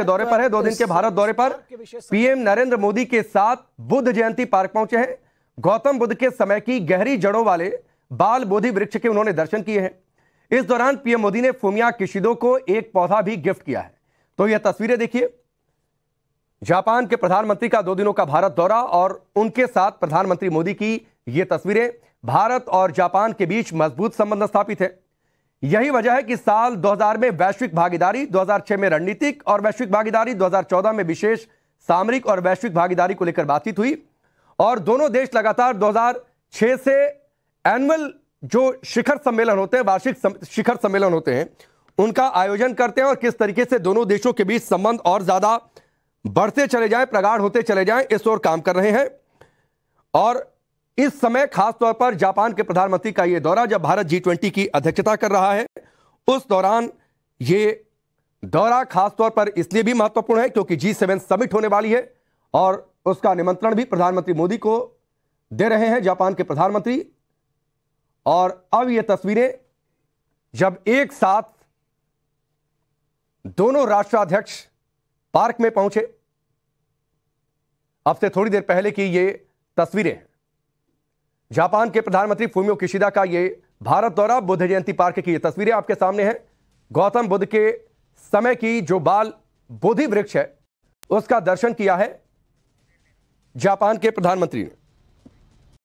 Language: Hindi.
के दौरे पर है दो दिन के भारत दौरे पर पीएम नरेंद्र मोदी के साथ बुद्ध जयंती पार्क पहुंचे हैं गौतम बुद्ध के समय की गहरी जड़ों वाले बाल बोधि वृक्ष के उन्होंने दर्शन किए हैं इस दौरान पीएम मोदी ने फूमिया किशिदो को एक पौधा भी गिफ्ट किया है तो यह तस्वीरें देखिए जापान के प्रधानमंत्री का दो दिनों का भारत दौरा और उनके साथ प्रधानमंत्री मोदी की ये तस्वीरें भारत और जापान के बीच मजबूत संबंध स्थापित है यही वजह है कि साल 2000 में वैश्विक भागीदारी 2006 में रणनीतिक और वैश्विक भागीदारी 2014 में विशेष सामरिक और वैश्विक भागीदारी को लेकर बातचीत हुई और दोनों देश लगातार 2006 से एनुअल जो शिखर सम्मेलन होते हैं वार्षिक शिखर सम्मेलन होते हैं उनका आयोजन करते हैं और किस तरीके से दोनों देशों के बीच संबंध और ज्यादा बढ़ते चले जाएं प्रगाढ़ होते चले जाएं इस ओर काम कर रहे हैं और इस समय खासतौर पर जापान के प्रधानमंत्री का यह दौरा जब भारत जी ट्वेंटी की अध्यक्षता कर रहा है उस दौरान यह दौरा खासतौर पर इसलिए भी महत्वपूर्ण है क्योंकि जी सेवन समिट होने वाली है और उसका निमंत्रण भी प्रधानमंत्री मोदी को दे रहे हैं जापान के प्रधानमंत्री और अब यह तस्वीरें जब एक साथ दोनों राष्ट्राध्यक्ष पार्क में पहुंचे अब से थोड़ी देर पहले की ये तस्वीरें हैं जापान के प्रधानमंत्री फूमियो किशिदा का ये भारत दौरा बुद्ध जयंती पार्क की ये तस्वीरें आपके सामने हैं गौतम बुद्ध के समय की जो बाल बोधि वृक्ष है उसका दर्शन किया है जापान के प्रधानमंत्री ने